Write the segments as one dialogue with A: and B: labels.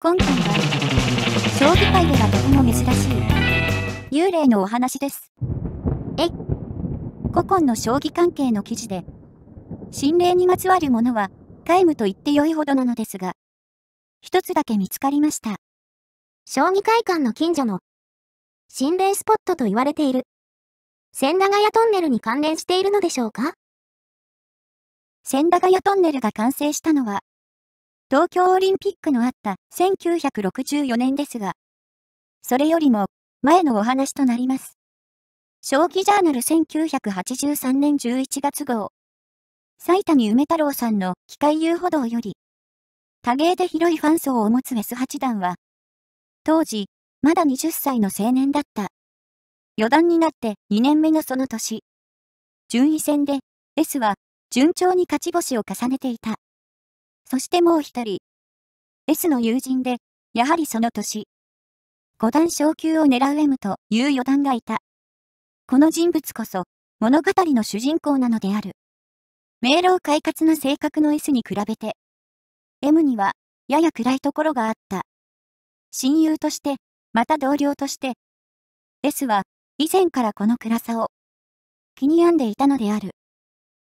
A: 今回は、将棋界ではとても珍しい、幽霊のお話です。え、古今の将棋関係の記事で、心霊にまつわるものは、皆無と言って良いほどなのですが、一つだけ見つかりました。将棋会館の近所の、心霊スポットと言われている、千駄ヶ谷トンネルに関連しているのでしょうか千駄ヶ谷トンネルが完成したのは、東京オリンピックのあった1964年ですが、それよりも前のお話となります。将棋ジャーナル1983年11月号、埼玉梅太郎さんの機械遊歩道より、多芸で広いファン層を持つ S 八段は、当時、まだ20歳の青年だった。四段になって2年目のその年、順位戦で S は順調に勝ち星を重ねていた。そしてもう一人。S の友人で、やはりその年。五段昇級を狙う M という四段がいた。この人物こそ、物語の主人公なのである。明朗快活な性格の S に比べて、M には、やや暗いところがあった。親友として、また同僚として、S は、以前からこの暗さを、気に病んでいたのである。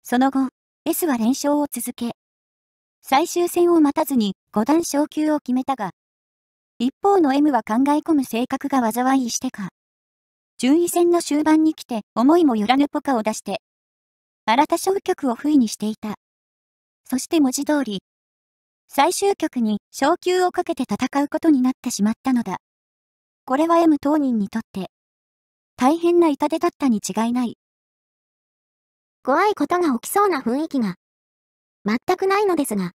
A: その後、S は連勝を続け、最終戦を待たずに5段昇級を決めたが、一方の M は考え込む性格が災いしてか、順位戦の終盤に来て思いもよらぬポカを出して、新た消局を不意にしていた。そして文字通り、最終局に昇級をかけて戦うことになってしまったのだ。これは M 当人にとって、大変な痛手だったに違いない。怖いことが起きそうな雰囲気が全くないのですが。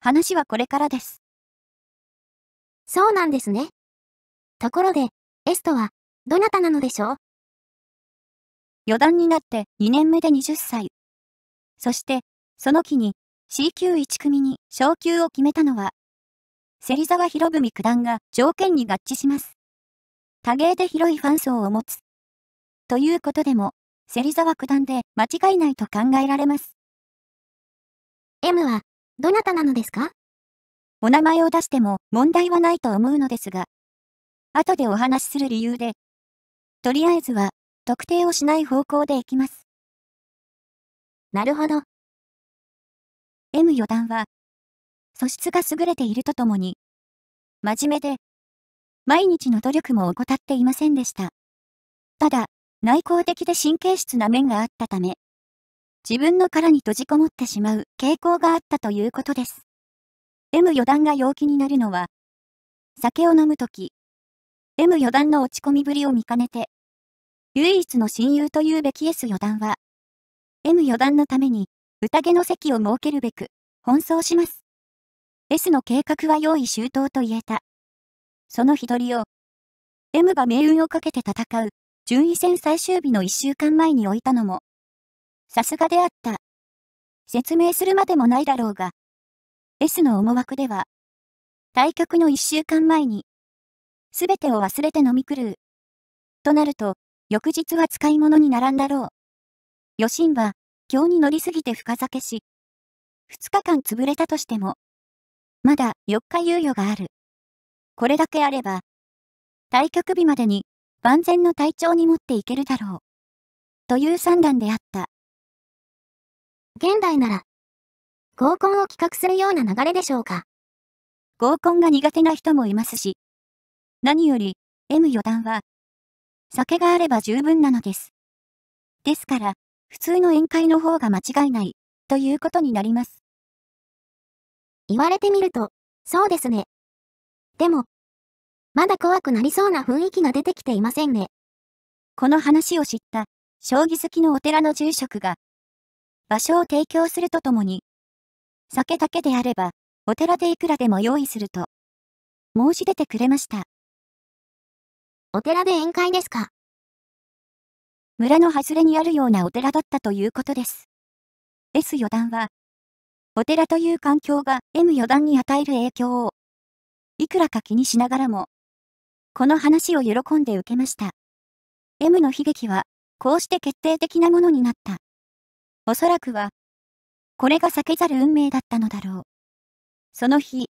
A: 話はこれからです。そうなんですね。ところで、エストは、どなたなのでしょう余談になって2年目で20歳。そして、その期に C 級1組に昇級を決めたのは、芹沢博文九段が条件に合致します。多芸で広いファン層を持つ。ということでも、芹沢九段で間違いないと考えられます。M は、どなたなのですかお名前を出しても問題はないと思うのですが、後でお話しする理由で、とりあえずは、特定をしない方向でいきます。なるほど。M 四段は、素質が優れているとともに、真面目で、毎日の努力も怠っていませんでした。ただ、内向的で神経質な面があったため、自分の殻に閉じこもってしまう傾向があったということです。M 四段が陽気になるのは、酒を飲むとき、M 四段の落ち込みぶりを見かねて、唯一の親友というべき S 四段は、M 四段のために、宴の席を設けるべく、奔走します。S の計画は用意周到と言えた。その日取りを、M が命運をかけて戦う、順位戦最終日の1週間前に置いたのも、さすがであった。説明するまでもないだろうが。S の思惑では、対局の1週間前に、すべてを忘れて飲み狂う。となると、翌日は使い物に並んだろう。余震は、今日に乗りすぎて深酒し、2日間潰れたとしても、まだ4日猶予がある。これだけあれば、対局日までに万全の体調に持っていけるだろう。という算段であった。現代なら、合コンを企画するような流れでしょうか。合コンが苦手な人もいますし、何より、M 四段は、酒があれば十分なのです。ですから、普通の宴会の方が間違いない、ということになります。言われてみると、そうですね。でも、まだ怖くなりそうな雰囲気が出てきていませんね。この話を知った、将棋好きのお寺の住職が、場所を提供するとともに、酒だけであれば、お寺でいくらでも用意すると、申し出てくれました。お寺で宴会ですか村の外れにあるようなお寺だったということです。S 四段は、お寺という環境が M 四段に与える影響を、いくらか気にしながらも、この話を喜んで受けました。M の悲劇は、こうして決定的なものになった。おそらくは、これが避けざる運命だったのだろう。その日、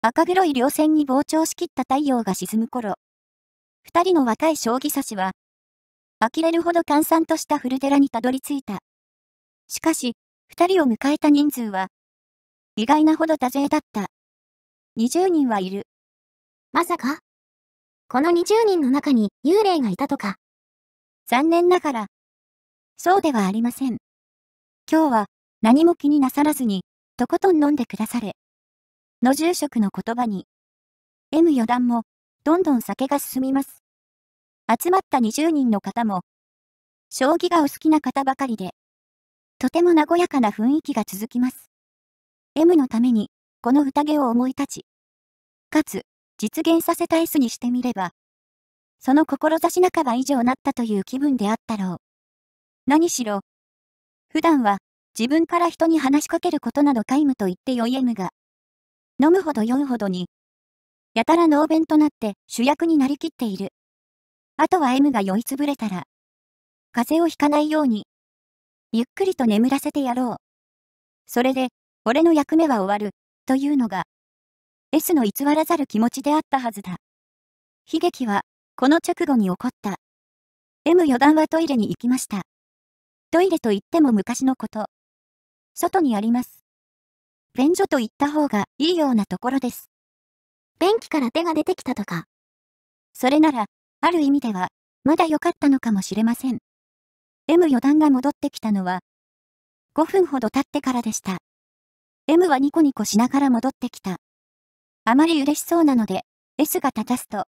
A: 赤黒い稜線に膨張しきった太陽が沈む頃、二人の若い将棋指しは、呆れるほど閑散とした古寺にたどり着いた。しかし、二人を迎えた人数は、意外なほど多勢だった。20人はいる。まさかこの20人の中に幽霊がいたとか。残念ながら、そうではありません。今日は何も気になさらずに、とことん飲んでくだされ。の住職の言葉に、M 四段も、どんどん酒が進みます。集まった20人の方も、将棋がお好きな方ばかりで、とても和やかな雰囲気が続きます。M のために、この宴を思い立ち、かつ、実現させた S にしてみれば、その志半ば以上なったという気分であったろう。何しろ、普段は、自分から人に話しかけることなど皆無と言って良い M が、飲むほど酔うほどに、やたら能弁となって主役になりきっている。あとは M が酔いつぶれたら、風邪をひかないように、ゆっくりと眠らせてやろう。それで、俺の役目は終わる、というのが、S の偽らざる気持ちであったはずだ。悲劇は、この直後に起こった。M 余談はトイレに行きました。トイレと言っても昔のこと。外にあります。便所と言った方がいいようなところです。便器から手が出てきたとか。それなら、ある意味では、まだ良かったのかもしれません。m 余段が戻ってきたのは、5分ほど経ってからでした。M はニコニコしながら戻ってきた。あまり嬉しそうなので、S が立たすと。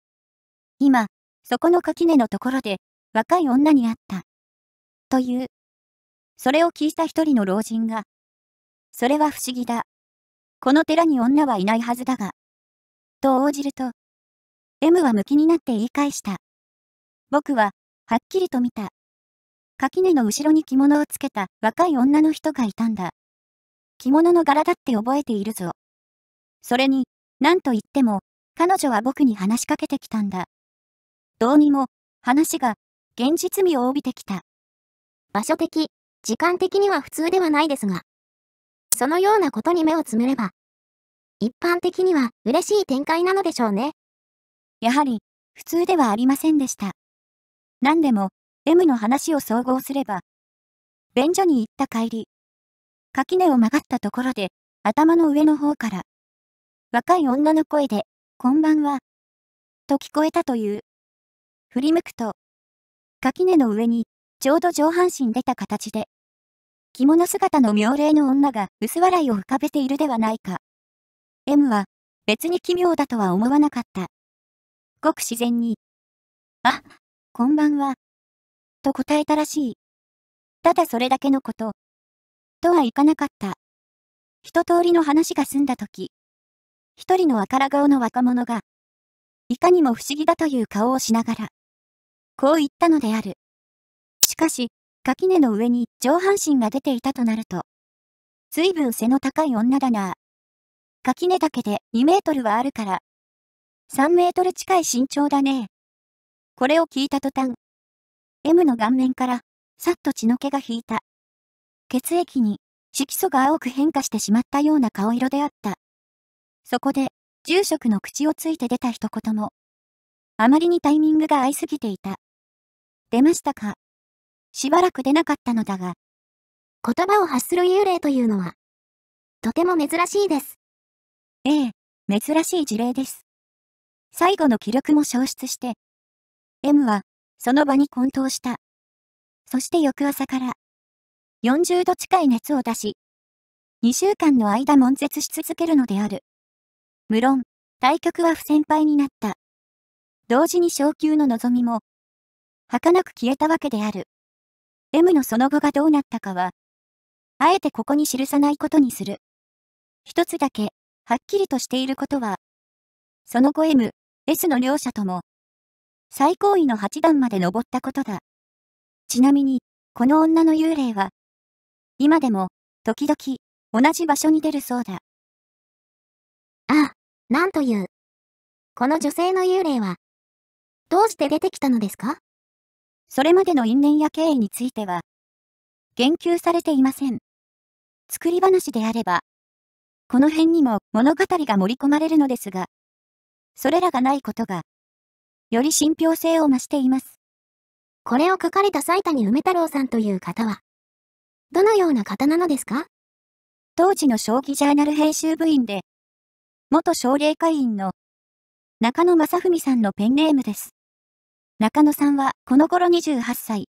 A: 今、そこの垣根のところで、若い女に会った。という。それを聞いた一人の老人が、それは不思議だ。この寺に女はいないはずだが。と応じると、M は向きになって言い返した。僕は、はっきりと見た。垣根の後ろに着物をつけた若い女の人がいたんだ。着物の柄だって覚えているぞ。それに、なんと言っても、彼女は僕に話しかけてきたんだ。どうにも、話が、現実味を帯びてきた。場所的、時間的には普通ではないですが、そのようなことに目をつむれば、一般的には嬉しい展開なのでしょうね。やはり、普通ではありませんでした。何でも、M の話を総合すれば、便所に行った帰り、垣根を曲がったところで、頭の上の方から、若い女の声で、こんばんは、と聞こえたという。振り向くと、垣根の上に、ちょうど上半身出た形で、着物姿の妙齢の女が薄笑いを浮かべているではないか。M は、別に奇妙だとは思わなかった。ごく自然に、あ、こんばんは、と答えたらしい。ただそれだけのこと。とはいかなかった。一通りの話が済んだ時、一人の赤から顔の若者が、いかにも不思議だという顔をしながら、こう言ったのである。しかし、垣根の上に上半身が出ていたとなると、随分背の高い女だな。垣根だけで2メートルはあるから、3メートル近い身長だね。これを聞いた途端、M の顔面から、さっと血の気が引いた。血液に色素が青く変化してしまったような顔色であった。そこで、住職の口をついて出た一言も、あまりにタイミングが合いすぎていた。出ましたかしばらく出なかったのだが、言葉を発する幽霊というのは、とても珍しいです。ええ、珍しい事例です。最後の気力も消失して、M は、その場に混沌した。そして翌朝から、40度近い熱を出し、2週間の間悶絶し続けるのである。無論、対局は不先輩になった。同時に昇級の望みも、儚く消えたわけである。M のその後がどうなったかは、あえてここに記さないことにする。一つだけ、はっきりとしていることは、その後 M、S の両者とも、最高位の8段まで登ったことだ。ちなみに、この女の幽霊は、今でも、時々、同じ場所に出るそうだ。ああ、なんという。この女性の幽霊は、どうして出てきたのですかそれまでの因縁や経緯については、言及されていません。作り話であれば、この辺にも物語が盛り込まれるのですが、それらがないことが、より信憑性を増しています。これを書かれた埼谷梅太郎さんという方は、どのような方なのですか当時の将棋ジャーナル編集部員で、元奨励会員の中野正文さんのペンネームです。中野さんはこの頃28歳。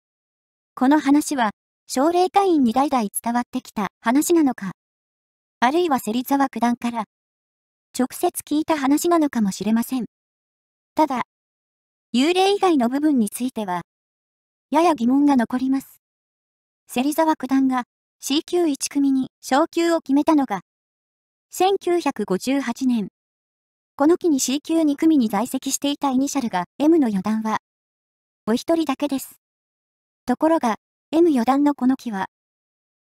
A: この話は、奨励会員に代々伝わってきた話なのか、あるいは芹沢九段から、直接聞いた話なのかもしれません。ただ、幽霊以外の部分については、やや疑問が残ります。芹沢九段が C 級1組に昇級を決めたのが、1958年。この期に C 級2組に在籍していたイニシャルが M の四段は、お一人だけです。ところが、M 四段のこの木は、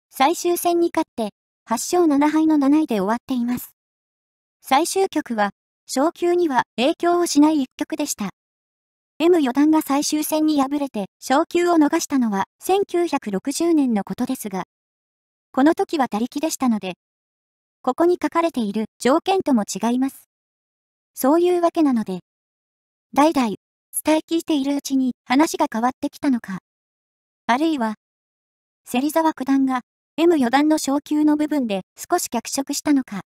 A: 最終戦に勝って、8勝7敗の7位で終わっています。最終局は、昇級には影響をしない一局でした。M 四段が最終戦に敗れて昇級を逃したのは1960年のことですが、この時は他力でしたので、ここに書かれている条件とも違います。そういうわけなので、代々伝え聞いているうちに話が変わってきたのか。あるいは、芹沢九段が M 四段の昇級の部分で少し脚色したのか。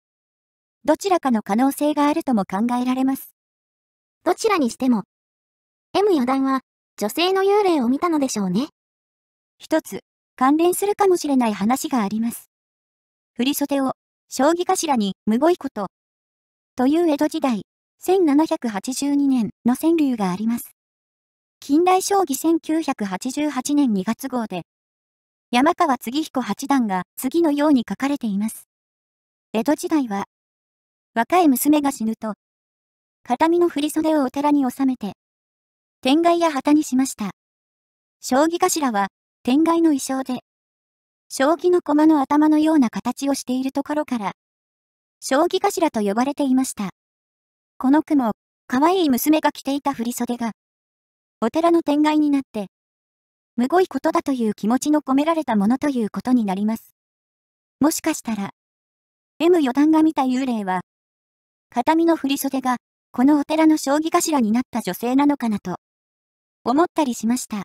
A: どちらかの可能性があるとも考えられます。どちらにしても、M 四段は女性の幽霊を見たのでしょうね。一つ、関連するかもしれない話があります。振袖を、将棋頭にむごいこと。という江戸時代、1782年の川柳があります。近代将棋1988年2月号で、山川次彦八段が次のように書かれています。江戸時代は、若い娘が死ぬと、形見の振袖をお寺に収めて、天外や旗にしました。将棋頭は、天外の衣装で、将棋の駒の頭のような形をしているところから、将棋頭と呼ばれていました。この句も、可愛い娘が着ていた振袖が、お寺の天外になって、むごいことだという気持ちの込められたものということになります。もしかしたら、M 四段が見た幽霊は、形見の振袖が、このお寺の将棋頭になった女性なのかなと、思ったりしました。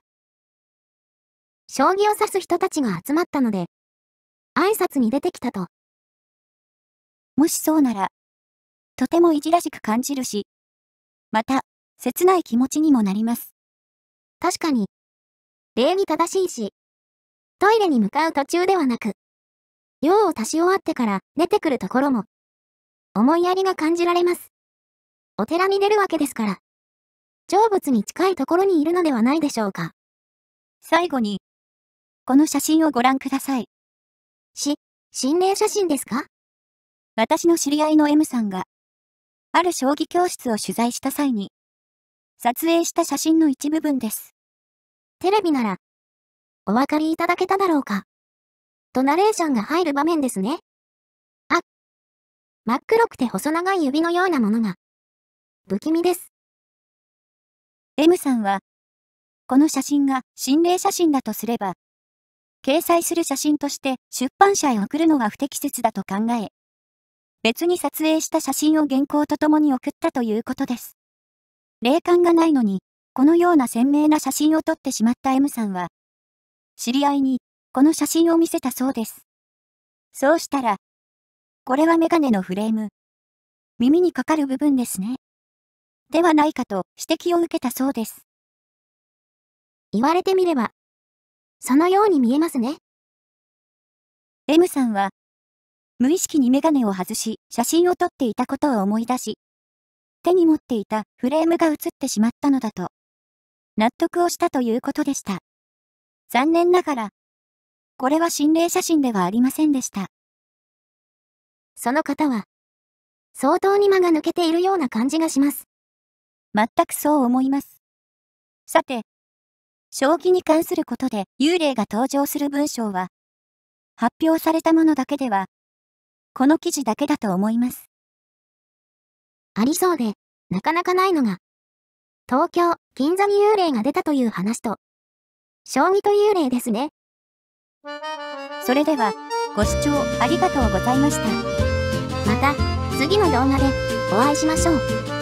A: 将棋を指す人たちが集まったので、挨拶に出てきたと。もしそうなら、とてもいじらしく感じるし、また、切ない気持ちにもなります。確かに、礼儀正しいし、トイレに向かう途中ではなく、用を足し終わってから出てくるところも、思いやりが感じられます。お寺に出るわけですから、成仏に近いところにいるのではないでしょうか。最後に、この写真をご覧ください。し、心霊写真ですか私の知り合いの M さんが、ある将棋教室を取材した際に、撮影した写真の一部分です。テレビなら、お分かりいただけただろうか。とナレーションが入る場面ですね。あ、真っ黒くて細長い指のようなものが、不気味です。M さんは、この写真が心霊写真だとすれば、掲載する写真として出版社へ送るのが不適切だと考え、別に撮影した写真を原稿とともに送ったということです。霊感がないのに、このような鮮明な写真を撮ってしまった M さんは、知り合いに、この写真を見せたそうです。そうしたら、これはメガネのフレーム。耳にかかる部分ですね。ではないかと指摘を受けたそうです。言われてみれば、そのように見えますね。M さんは無意識にメガネを外し、写真を撮っていたことを思い出し、手に持っていたフレームが映ってしまったのだと、納得をしたということでした。残念ながら、これは心霊写真ではありませんでした。その方は、相当に間が抜けているような感じがします。全くそう思います。さて、将棋に関することで幽霊が登場する文章は、発表されたものだけではこの記事だけだと思います。ありそうで、なかなかないのが、東京、銀座に幽霊が出たという話と、将棋と幽霊ですね。それでは、ご視聴ありがとうございました。また、次の動画でお会いしましょう。